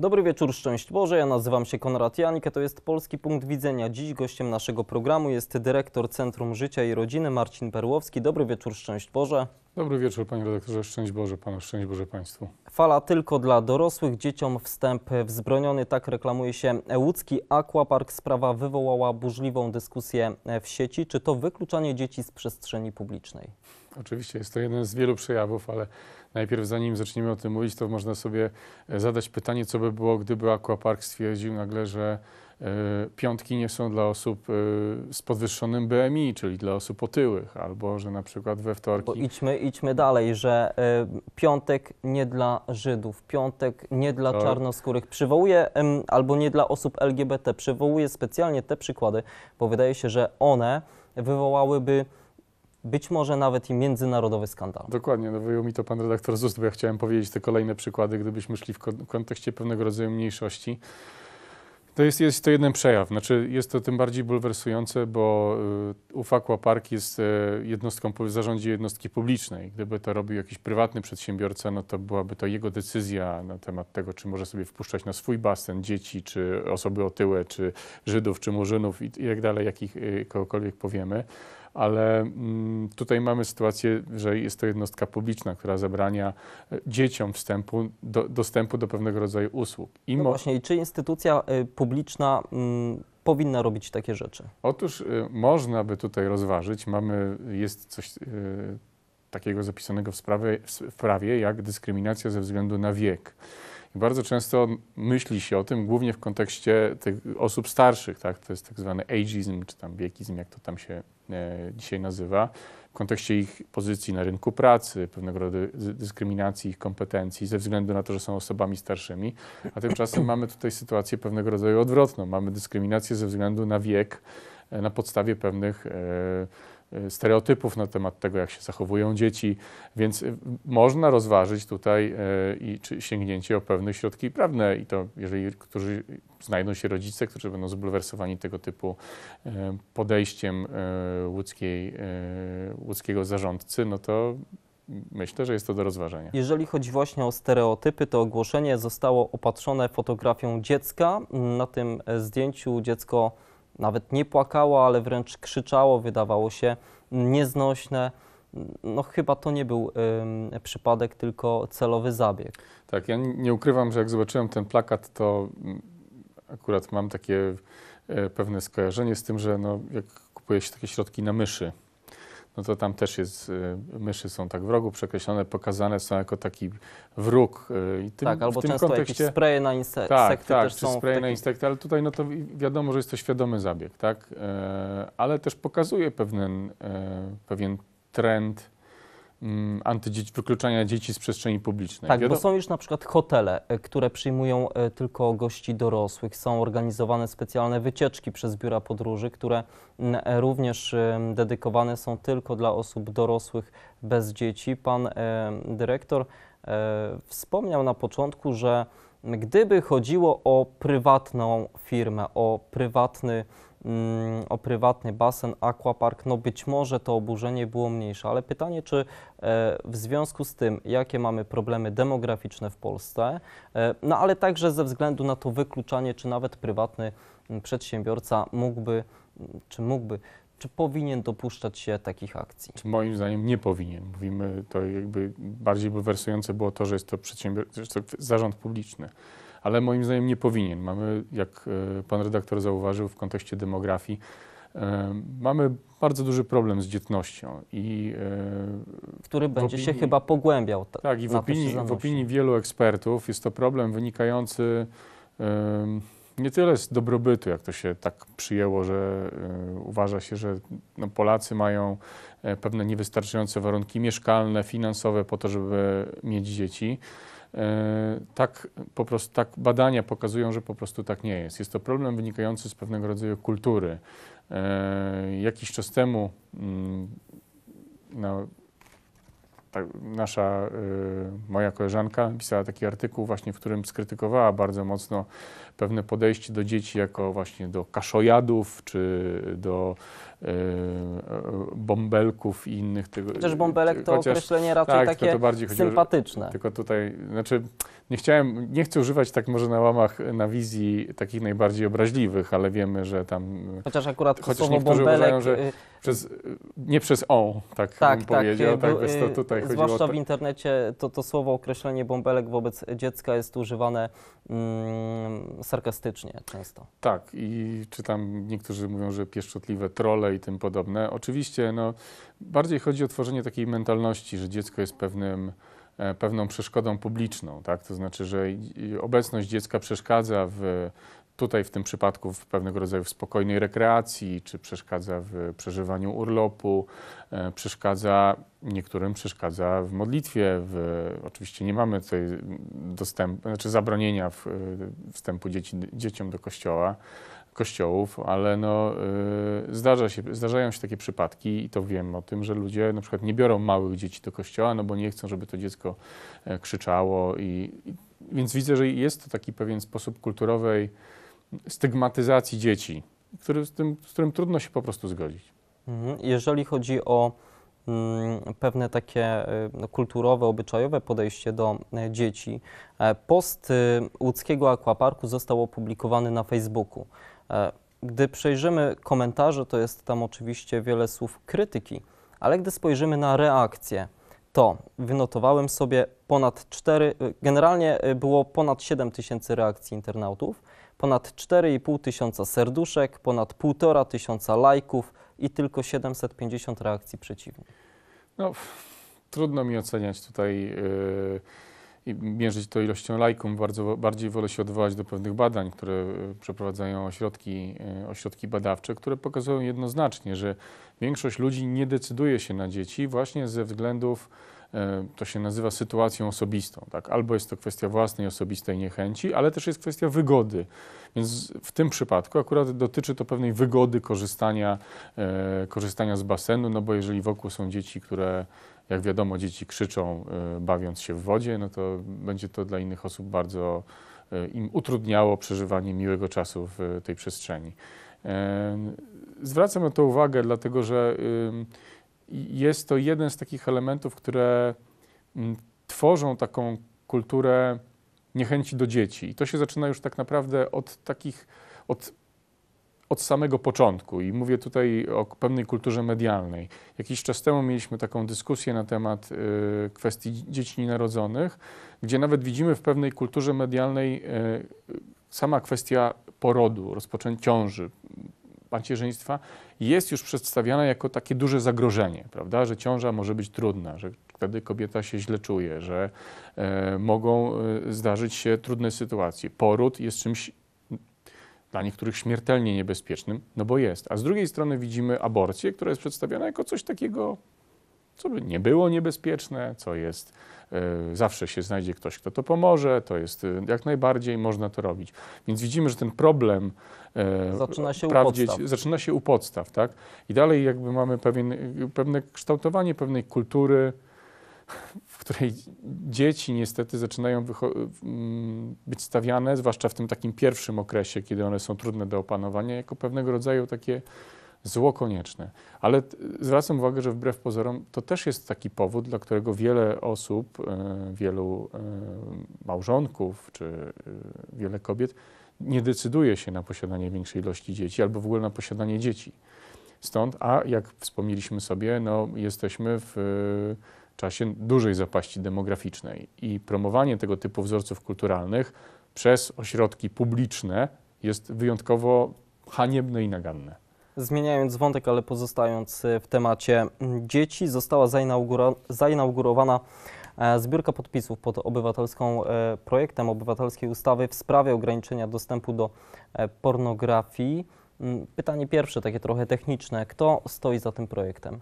Dobry wieczór, szczęść Boże. Ja nazywam się Konrad Janik, to jest Polski Punkt Widzenia. Dziś gościem naszego programu jest dyrektor Centrum Życia i Rodziny Marcin Perłowski. Dobry wieczór, szczęść Boże. Dobry wieczór, panie redaktorze. Szczęść Boże panu, szczęść Boże państwu. Fala tylko dla dorosłych, dzieciom wstęp wzbroniony, tak reklamuje się łódzki Aquapark. Sprawa wywołała burzliwą dyskusję w sieci. Czy to wykluczanie dzieci z przestrzeni publicznej? Oczywiście jest to jeden z wielu przejawów, ale najpierw zanim zaczniemy o tym mówić, to można sobie zadać pytanie, co by było, gdyby Aquapark stwierdził nagle, że E, piątki nie są dla osób e, z podwyższonym BMI, czyli dla osób otyłych, albo że na przykład we wtorki... Bo idźmy, idźmy dalej, że e, piątek nie dla Żydów, piątek nie dla to... Tak. czarnoskórych. Przywołuję, albo nie dla osób LGBT, przywołuję specjalnie te przykłady, bo wydaje się, że one wywołałyby być może nawet i międzynarodowy skandal. Dokładnie, no wyjął mi to pan redaktor z ust, bo ja chciałem powiedzieć te kolejne przykłady, gdybyśmy szli w kontekście pewnego rodzaju mniejszości. To jest, jest to jeden przejaw. Znaczy, jest to tym bardziej bulwersujące, bo y, UFA Park jest y, jednostką, zarządzie jednostki publicznej. Gdyby to robił jakiś prywatny przedsiębiorca, no to byłaby to jego decyzja na temat tego, czy może sobie wpuszczać na swój basen dzieci, czy osoby otyłe, czy Żydów, czy Murzynów i, i tak dalej, jakich y, kogokolwiek powiemy ale mm, tutaj mamy sytuację, że jest to jednostka publiczna, która zabrania e, dzieciom wstępu, do, dostępu do pewnego rodzaju usług. I no właśnie, i czy instytucja y, publiczna mm, powinna robić takie rzeczy? Otóż y, można by tutaj rozważyć. Mamy, jest coś y, takiego zapisanego w, sprawie, w prawie jak dyskryminacja ze względu na wiek. I bardzo często myśli się o tym, głównie w kontekście tych osób starszych, tak? to jest tak zwany ageizm, czy tam wiekizm, jak to tam się e, dzisiaj nazywa, w kontekście ich pozycji na rynku pracy, pewnego rodzaju dyskryminacji ich kompetencji ze względu na to, że są osobami starszymi, a tymczasem mamy tutaj sytuację pewnego rodzaju odwrotną. Mamy dyskryminację ze względu na wiek, e, na podstawie pewnych e, Y, stereotypów na temat tego, jak się zachowują dzieci, więc y, można rozważyć tutaj y, i sięgnięcie o pewne środki prawne i to, jeżeli którzy znajdą się rodzice, którzy będą zbulwersowani tego typu podejściem łódzkiej, łódzkiego zarządcy, no to myślę, że jest to do rozważenia. Jeżeli chodzi właśnie o stereotypy, to ogłoszenie zostało opatrzone fotografią dziecka. Na tym e, zdjęciu dziecko nawet nie płakało, ale wręcz krzyczało, wydawało się nieznośne. No chyba to nie był przypadek, tylko celowy zabieg. Tak, ja nie ukrywam, że jak zobaczyłem ten plakat, to mm, akurat mam takie e, pewne skojarzenie z tym, że no, jak kupuje się takie środki na myszy, no to tam też jest, y, myszy są tak w rogu przekreślone, pokazane są jako taki wróg. Y, I tym, tak, albo w tym często kontekście, jakieś spreje na tak, insekty tak, tak, też czy są. spreje taki... na insekty, ale tutaj no to wiadomo, że jest to świadomy zabieg, tak? E, ale też pokazuje pewien, e, pewien trend, Mm, antydzieci, wykluczania dzieci z przestrzeni publicznej. Tak, wiadomo? bo są już na przykład hotele, e, które przyjmują e, tylko gości dorosłych, są organizowane specjalne wycieczki przez biura podróży, które mm, e, również dedykowane są tylko dla osób dorosłych bez dzieci. Pan dyrektor wspomniał na początku, że gdyby chodziło o prywatną firmę, o prywatny Mm, o prywatny basen, aquapark, no być może to oburzenie było mniejsze, ale pytanie, czy e, w związku z tym, jakie mamy problemy demograficzne w Polsce, e, no ale także ze względu na to wykluczanie, czy nawet prywatny mm, przedsiębiorca mógłby, mm, czy mógłby, czy powinien dopuszczać się takich akcji? Moim zdaniem nie powinien. Mówimy, to jakby bardziej bulwersujące było to, że jest to, przedsiębior- że to zarząd publiczny ale moim zdaniem nie powinien. Mamy, jak e, pan redaktor zauważył w kontekście demografii, e, mamy bardzo duży problem z dzietnością. I, e, Który będzie opinii, się chyba pogłębiał. Ta, tak, i w opinii, w opinii wielu ekspertów jest to problem wynikający nie tyle z dobrobytu, jak to się tak przyjęło, że uważa się, że no, Polacy mają pewne niewystarczające warunki mieszkalne, finansowe po to, żeby mieć dzieci E, tak po prostu tak badania pokazują, że po prostu tak nie jest. Jest to problem wynikający z pewnego rodzaju kultury. E, jakiś czas temu mm, na ta, nasza, y, moja koleżanka pisała taki artykuł właśnie, w którym skrytykowała bardzo mocno pewne podejście do dzieci jako właśnie do kaszojadów, czy do y, bąbelków i innych tego. Chociaż bąbelek to chociaż, określenie raczej tak, takie to bardziej sympatyczne. tylko tutaj, znaczy nie chciałem, nie chcę używać tak może na łamach, na wizji takich najbardziej obraźliwych, ale wiemy, że tam... Y, chociaż akurat chociaż słowo bąbelek uważają, że, y, przez, nie przez on, tak, tak bym tak, tak. powiedział. Tak, bo, y, tutaj zwłaszcza w internecie to, to słowo określenie bąbelek wobec dziecka jest używane mm, sarkastycznie często. Tak i czytam, niektórzy mówią, że pieszczotliwe trole i tym podobne. Oczywiście no, bardziej chodzi o tworzenie takiej mentalności, że dziecko jest pewnym e, pewną przeszkodą publiczną, tak? to znaczy, że obecność dziecka przeszkadza w tutaj w tym przypadku w pewnego rodzaju w spokojnej rekreacji, czy przeszkadza w przeżywaniu urlopu, e, przeszkadza niektórym przeszkadza w modlitwie. W, oczywiście nie mamy tutaj dostępu, znaczy zabronienia w, e, wstępu dzieci, dzieciom do kościoła, kościołów, ale no, e, zdarza się, zdarzają się takie przypadki i to wiem o tym, że ludzie na przykład nie biorą małych dzieci do kościoła, no bo nie chcą, żeby to dziecko krzyczało i, więc widzę, że jest to taki pewien sposób kulturowej stygmatyzacji dzieci, który, z, tym, z którym trudno się po prostu zgodzić. Mhm. Jeżeli chodzi o mm, pewne takie y, kulturowe, obyczajowe podejście do y, dzieci. E, post y, łódzkiego akwaparku został opublikowany na Facebooku. E, gdy przejrzymy komentarze, to jest tam oczywiście wiele słów krytyki, ale gdy spojrzymy na reakcje, to wynotowałem sobie ponad 4, generalnie było ponad 7 tysięcy reakcji internautów ponad 4,5 tysiąca serduszek, ponad 1,5 tysiąca lajków i tylko 750 reakcji przeciwnych. No, trudno mi oceniać tutaj yy, i mierzyć to ilością lajków. Bardzo, bardziej wolę się odwołać do pewnych badań, które y, przeprowadzają ośrodki, yy, ośrodki badawcze, które pokazują jednoznacznie, że większość ludzi nie decyduje się na dzieci właśnie ze względów E, to się nazywa sytuacją osobistą. Tak? Albo jest to kwestia własnej, osobistej niechęci, ale też jest kwestia wygody. Więc w tym przypadku akurat dotyczy to pewnej wygody korzystania, e, korzystania z basenu, no bo jeżeli wokół są dzieci, które jak wiadomo, dzieci krzyczą, e, bawiąc się w wodzie, no to będzie to dla innych osób bardzo im utrudniało przeżywanie miłego czasu w tej przestrzeni. Zwracam na to uwagę, dlatego że jest to jeden z takich elementów, które mm, tworzą taką kulturę niechęci do dzieci. I to się zaczyna już tak naprawdę od takich, od, od samego początku. I mówię tutaj o pewnej kulturze medialnej. Jakiś czas temu mieliśmy taką dyskusję na temat y, kwestii dzieci nienarodzonych, gdzie nawet widzimy w pewnej kulturze medialnej y, sama kwestia porodu, rozpoczęcia ciąży, macierzyństwa jest już przedstawiana jako takie duże zagrożenie, prawda? Że ciąża może być trudna, że wtedy kobieta się źle czuje, że e, mogą e, zdarzyć się trudne sytuacje. Poród jest czymś dla niektórych śmiertelnie niebezpiecznym, no bo jest. A z drugiej strony widzimy aborcję, która jest przedstawiana jako coś takiego, co by nie było niebezpieczne, co jest, e, zawsze się znajdzie ktoś, kto to pomoże, to jest e, jak najbardziej można to robić. Więc widzimy, że ten problem E, zaczyna się prawdzieć, u podstaw. Zaczyna się u podstaw, tak? I dalej jakby mamy pewien, pewne kształtowanie pewnej kultury, w której dzieci niestety zaczynają mm, być stawiane, zwłaszcza w tym takim pierwszym okresie, kiedy one są trudne do opanowania, jako pewnego rodzaju takie zło konieczne. Ale zwracam uwagę, że wbrew pozorom to też jest taki powód, dla którego wiele osób, e, wielu e, małżonków czy wiele kobiet nie decyduje się na posiadanie większej ilości dzieci albo w ogóle na posiadanie dzieci. Stąd, a jak wspomnieliśmy sobie, no, jesteśmy w e, czasie dużej zapaści demograficznej i promowanie tego typu wzorców kulturalnych przez ośrodki publiczne jest wyjątkowo haniebne i naganne. Zmieniając wątek, ale pozostając e, w temacie dzieci, została zainaugurowana E, zbiórka podpisów pod obywatelską e, projektem obywatelskiej ustawy w sprawie ograniczenia dostępu do e, pornografii. Mm, pytanie pierwsze, takie trochę techniczne. Kto stoi za tym projektem?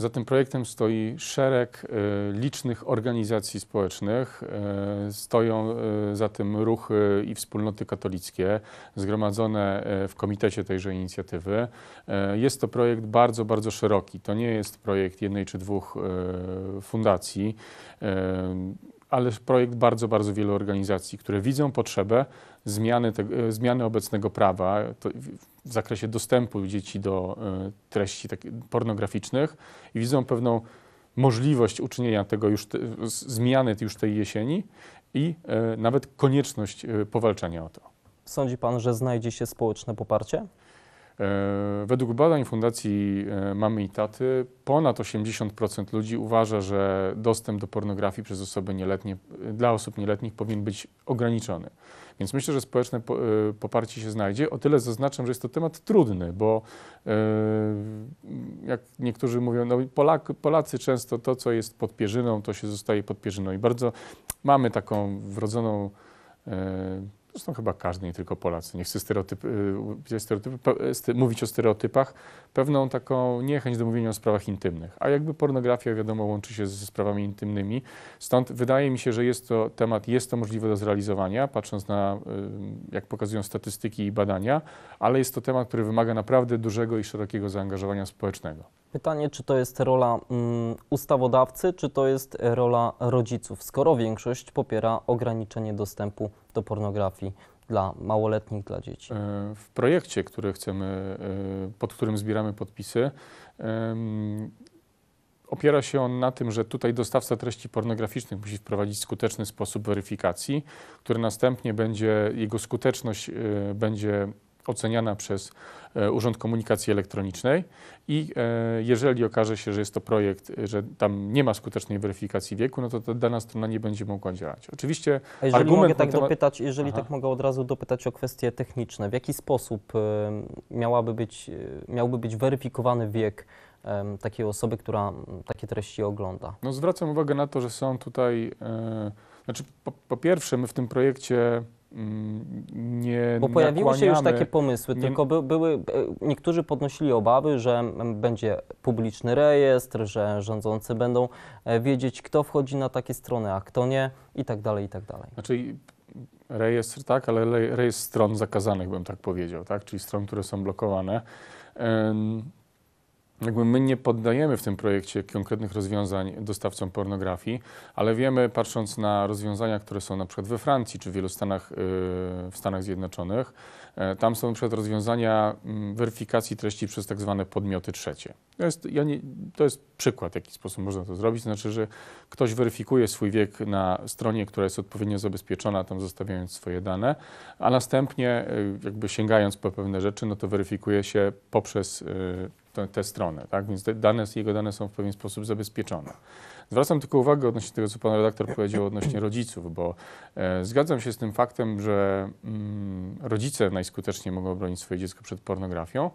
Za tym projektem stoi szereg e, licznych organizacji społecznych, e, stoją e, za tym ruchy i wspólnoty katolickie zgromadzone w komitecie tejże inicjatywy. Jest to projekt bardzo, bardzo szeroki. To nie jest projekt jednej czy dwóch fundacji ale projekt bardzo, bardzo wielu organizacji, które widzą potrzebę zmiany, te, e, zmiany obecnego prawa w zakresie dostępu dzieci do e, treści tak, pornograficznych i widzą pewną możliwość uczynienia tego już, te, zmiany już tej jesieni i e, nawet konieczność powalczenia o to. Sądzi Pan, że znajdzie się społeczne poparcie? E, według badań Fundacji e, Mamy i Taty ponad 80% ludzi uważa, że dostęp do pornografii przez osoby nieletnie, dla osób nieletnich powinien być ograniczony. Więc myślę, że społeczne e, poparcie się znajdzie. O tyle zaznaczam, że jest to temat trudny, bo jak niektórzy mówią, no Polak, Polacy często to, co jest pod pierzyną, to się zostaje pod pierzyną. I bardzo mamy taką wrodzoną zresztą chyba każdy, nie tylko Polacy, nie chcę stereotypy, y, y, mówić o stereotypach, pewną taką niechęć do mówienia o sprawach intymnych. A jakby pornografia, wiadomo, łączy się ze sprawami intymnymi, stąd wydaje mi się, że jest to temat, jest to możliwe do zrealizowania, patrząc na, y, jak pokazują statystyki i badania, ale jest to temat, który wymaga naprawdę dużego i szerokiego zaangażowania społecznego. Pytanie, czy to jest rola mm, ustawodawcy, czy to jest rola rodziców, skoro większość popiera ograniczenie dostępu do pornografii dla małoletnich, dla dzieci. E, w projekcie, który chcemy, e, pod którym zbieramy podpisy, opiera się on na tym, że tutaj dostawca treści pornograficznych musi wprowadzić skuteczny sposób weryfikacji, który następnie będzie, jego skuteczność e, będzie oceniana przez e, Urząd Komunikacji Elektronicznej i e, jeżeli okaże się, że jest to projekt, e, że tam nie ma skutecznej weryfikacji wieku, no to ta dana strona nie będzie mogła działać. Oczywiście A jeżeli argument mogę tak temat... dopytać, jeżeli Aha. tak mogę od razu dopytać o kwestie techniczne, w jaki sposób miałaby być, miałby być weryfikowany wiek takiej osoby, która takie treści ogląda? No zwracam uwagę na to, że są tutaj, znaczy po, po pierwsze my w tym projekcie Mm, nie Bo pojawiły się już takie pomysły, nie... tylko by, były, e, niektórzy podnosili obawy, że będzie publiczny rejestr, że rządzący będą e, wiedzieć, kto wchodzi na takie strony, a kto nie i tak dalej, i tak dalej. Znaczy rejestr tak, ale rejestr stron zakazanych bym tak powiedział, tak? czyli stron, które są blokowane jakby my nie poddajemy w tym projekcie konkretnych rozwiązań dostawcom pornografii, ale wiemy, patrząc na rozwiązania, które są na przykład we Francji czy w wielu Stanach, y, w Stanach Zjednoczonych, e, tam są przykład rozwiązania mm, weryfikacji treści przez tak zwane podmioty trzecie. To jest, ja nie, to jest przykład, w jaki sposób można to zrobić. Znaczy, że ktoś weryfikuje swój wiek na stronie, która jest odpowiednio zabezpieczona, tam zostawiając swoje dane, a następnie y, jakby sięgając po pewne rzeczy, no to weryfikuje się poprzez y, te, tę stronę, tak? Więc dane, jego dane są w pewien sposób zabezpieczone. Zwracam tylko uwagę odnośnie tego, co pan redaktor powiedział odnośnie rodziców, bo e, zgadzam się z tym faktem, że mm, rodzice najskuteczniej mogą bronić swoje dziecko przed pornografią,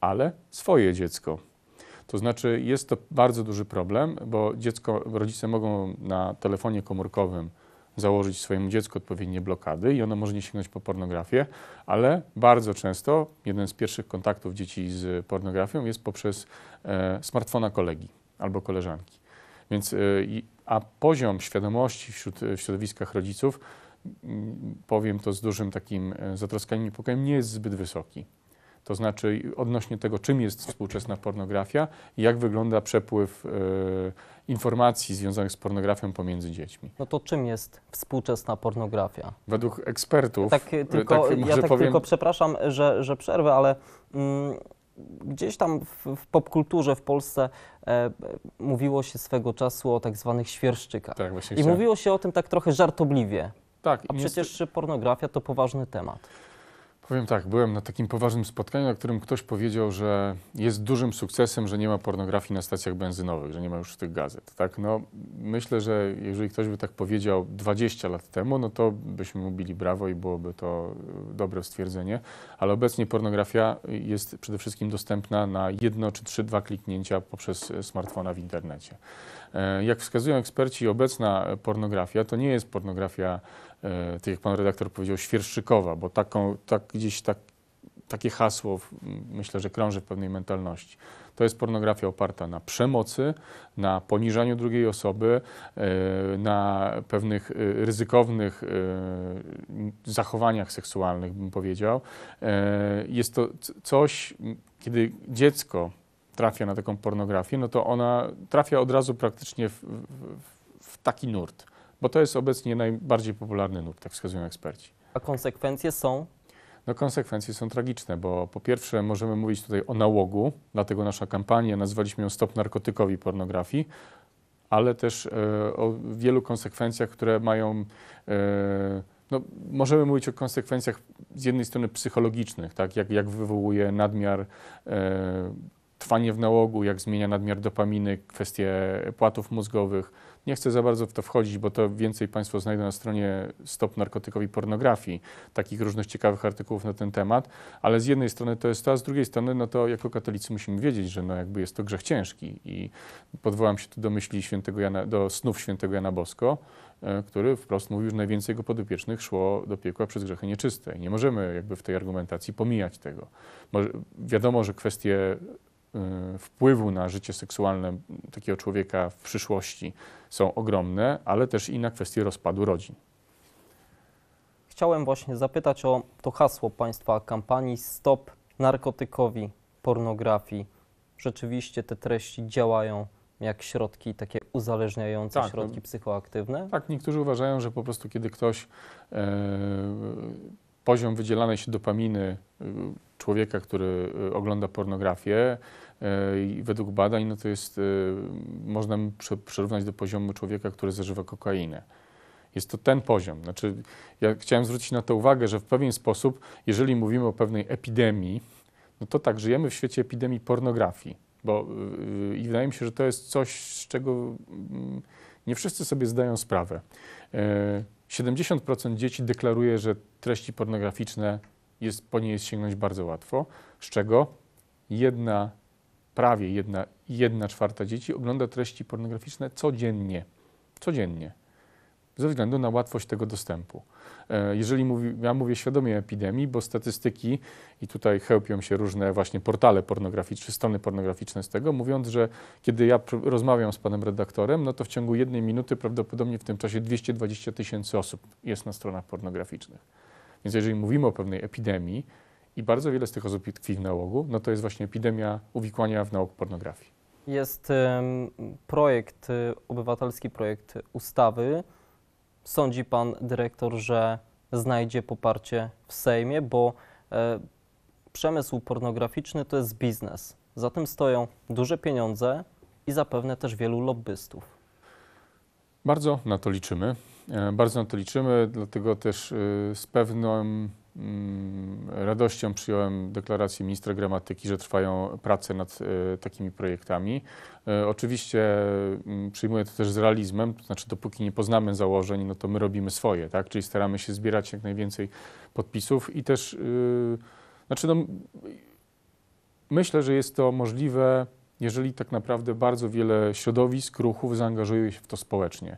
ale swoje dziecko. To znaczy, jest to bardzo duży problem, bo dziecko, rodzice mogą na telefonie komórkowym założyć swojemu dziecku odpowiednie blokady i ono może nie sięgnąć po pornografię, ale bardzo często jeden z pierwszych kontaktów dzieci z pornografią jest poprzez e, smartfona kolegi albo koleżanki. Więc, e, a poziom świadomości wśród, e, w środowiskach rodziców, powiem to z dużym takim e, zatroskaniem i niepokojem, nie jest zbyt wysoki to znaczy odnośnie tego, czym jest współczesna pornografia i jak wygląda przepływ y, informacji związanych z pornografią pomiędzy dziećmi. No to czym jest współczesna pornografia? Według ekspertów. Ja tak, e, tylko, tak, ja tak powiem... tylko przepraszam, że, że przerwę, ale. Mm, gdzieś tam w, w popkulturze w Polsce e, mówiło się swego czasu o tak zwanych świerszczykach. Tak, I chciałem. mówiło się o tym tak trochę żartobliwie. Tak, A przecież jest... pornografia to poważny temat. Powiem tak, byłem na takim poważnym spotkaniu, na którym ktoś powiedział, że jest dużym sukcesem, że nie ma pornografii na stacjach benzynowych, że nie ma już tych gazet. Tak? No, myślę, że jeżeli ktoś by tak powiedział 20 lat temu, no to byśmy mu bili brawo i byłoby to e, dobre stwierdzenie, ale obecnie pornografia jest przede wszystkim dostępna na jedno czy trzy, dwa kliknięcia poprzez e, smartfona w internecie. E, jak wskazują eksperci, obecna pornografia to nie jest pornografia, e, tak jak pan redaktor powiedział, świerszczykowa, bo taką, tak gdzieś tak, takie hasło myślę, że krąży w pewnej mentalności. To jest pornografia oparta na przemocy, na poniżaniu drugiej osoby, e, na pewnych ryzykownych zachowaniach seksualnych, bym powiedział. Jest to coś, kiedy dziecko trafia na taką pornografię, no to ona trafia od razu praktycznie w, w, w taki nurt, bo to jest obecnie najbardziej popularny nurt, tak wskazują eksperci. A konsekwencje są? No konsekwencje są tragiczne, bo po pierwsze możemy mówić tutaj o nałogu, dlatego nasza kampania nazwaliśmy ją Stop narkotykowi pornografii, ale też e, o wielu konsekwencjach, które mają. E, no, możemy mówić o konsekwencjach z jednej strony psychologicznych, tak? jak, jak wywołuje nadmiar e, trwanie w nałogu, jak zmienia nadmiar dopaminy, kwestie płatów mózgowych. Nie chcę za bardzo w to wchodzić, bo to więcej Państwo znajdą na stronie Stop Narkotykowi Pornografii, takich różnych ciekawych artykułów na ten temat, ale z jednej strony to jest to, a z drugiej strony no to jako katolicy musimy wiedzieć, że no jakby jest to grzech ciężki i podwołam się tu do myśli świętego Jana, do snów świętego Jana Bosko, e, który wprost mówił, że najwięcej jego podopiecznych szło do piekła przez grzechy nieczyste. I nie możemy jakby w tej argumentacji pomijać tego. Może, wiadomo, że kwestie Y, wpływu na życie seksualne takiego człowieka w przyszłości są ogromne, ale też i na kwestię rozpadu rodzin. Chciałem właśnie zapytać o to hasło Państwa kampanii Stop narkotykowi pornografii. Rzeczywiście te treści działają jak środki takie uzależniające, tak, środki no. psychoaktywne? Tak, niektórzy uważają, że po prostu kiedy ktoś. Yy, poziom wydzielanej się dopaminy y, człowieka, który y, ogląda pornografię, y, według badań no to jest, można przyrównać do poziomu człowieka, który zażywa kokainę. Jest to ten poziom. Znaczy, ja chciałem zwrócić na to uwagę, że w pewien sposób, jeżeli mówimy o pewnej epidemii, no to tak, żyjemy w świecie epidemii pornografii. Bo, I wydaje mi się, że to jest coś, z czego mm, nie wszyscy sobie zdają sprawę. 70% dzieci deklaruje, że treści pornograficzne jest, po niej jest sięgnąć bardzo łatwo, z czego jedna, prawie jedna, jedna czwarta dzieci ogląda treści pornograficzne codziennie. Codziennie ze względu na łatwość tego dostępu. E, jeżeli mówi, ja mówię świadomie o epidemii, bo statystyki, i tutaj chełpią się różne właśnie portale pornograficzne, strony pornograficzne z tego, mówiąc, że kiedy ja rozmawiam z panem redaktorem, no to w ciągu jednej minuty prawdopodobnie w tym czasie 220 tysięcy osób jest na stronach pornograficznych. Więc jeżeli mówimy o pewnej epidemii i bardzo wiele z tych osób tkwi w nałogu, no to jest właśnie epidemia uwikłania w nałóg pornografii. Jest um, projekt, y, obywatelski projekt ustawy, Sądzi pan dyrektor, że znajdzie poparcie w Sejmie, bo e, przemysł pornograficzny to jest biznes. Za tym stoją duże pieniądze i zapewne też wielu lobbystów. Bardzo na to liczymy. E, bardzo na to liczymy, dlatego też e, z pewnym Mm, radością przyjąłem deklarację ministra gramatyki, że trwają prace nad e, takimi projektami. E, oczywiście mm, przyjmuję to też z realizmem, to znaczy dopóki nie poznamy założeń, no to my robimy swoje, tak? czyli staramy się zbierać jak najwięcej podpisów i też, y, znaczy no, myślę, że jest to możliwe, jeżeli tak naprawdę bardzo wiele środowisk, ruchów zaangażuje się w to społecznie.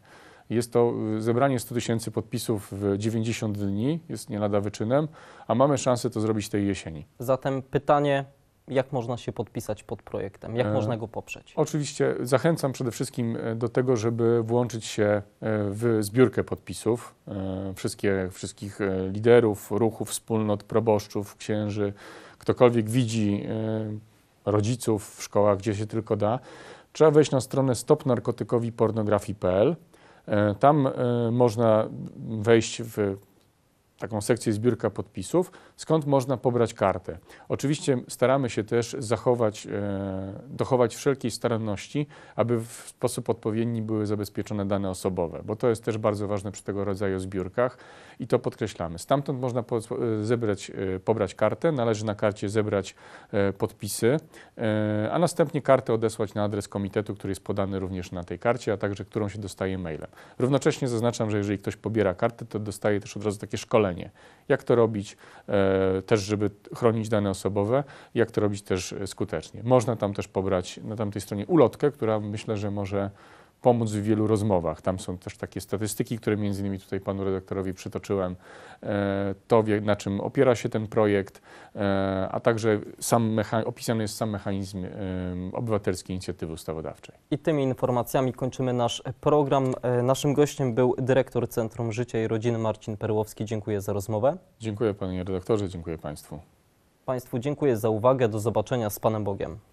Jest to y, zebranie 100 tysięcy podpisów w 90 dni, jest nie lada wyczynem, a mamy szansę to zrobić tej jesieni. Zatem pytanie, jak można się podpisać pod projektem, jak e, można go poprzeć? Oczywiście zachęcam przede wszystkim e, do tego, żeby włączyć się e, w zbiórkę podpisów e, Wszystkie, wszystkich liderów, ruchów, wspólnot, proboszczów, księży, ktokolwiek widzi rodziców w szkołach, gdzie się tylko da. Trzeba wejść na stronę stopnarkotykowipornografii.pl E, tam e, można wejść w taką sekcję zbiórka podpisów skąd można pobrać kartę. Oczywiście staramy się też zachować, e, dochować wszelkiej staranności, aby w sposób odpowiedni były zabezpieczone dane osobowe, bo to jest też bardzo ważne przy tego rodzaju zbiórkach i to podkreślamy. Stamtąd można po, e, zebrać, e, pobrać kartę, należy na karcie zebrać podpisy, a następnie kartę odesłać na adres komitetu, który jest podany również na tej karcie, a także którą się dostaje mailem. Równocześnie zaznaczam, że jeżeli ktoś pobiera kartę, to dostaje też od razu takie szkolenie, jak to robić, też żeby chronić dane osobowe, jak to robić też skutecznie. Można tam też pobrać na tamtej stronie ulotkę, która myślę, że może pomóc w wielu rozmowach. Tam są też takie statystyki, które między innymi tutaj panu redaktorowi przytoczyłem, e, to na czym opiera się ten projekt, e, a także sam opisany jest sam mechanizm e, obywatelskiej inicjatywy ustawodawczej. I tymi informacjami kończymy nasz program. Naszym gościem był dyrektor Centrum Życia i Rodziny Marcin Perłowski. Dziękuję za rozmowę. Dziękuję panie redaktorze, dziękuję państwu. Państwu dziękuję za uwagę. Do zobaczenia z Panem Bogiem.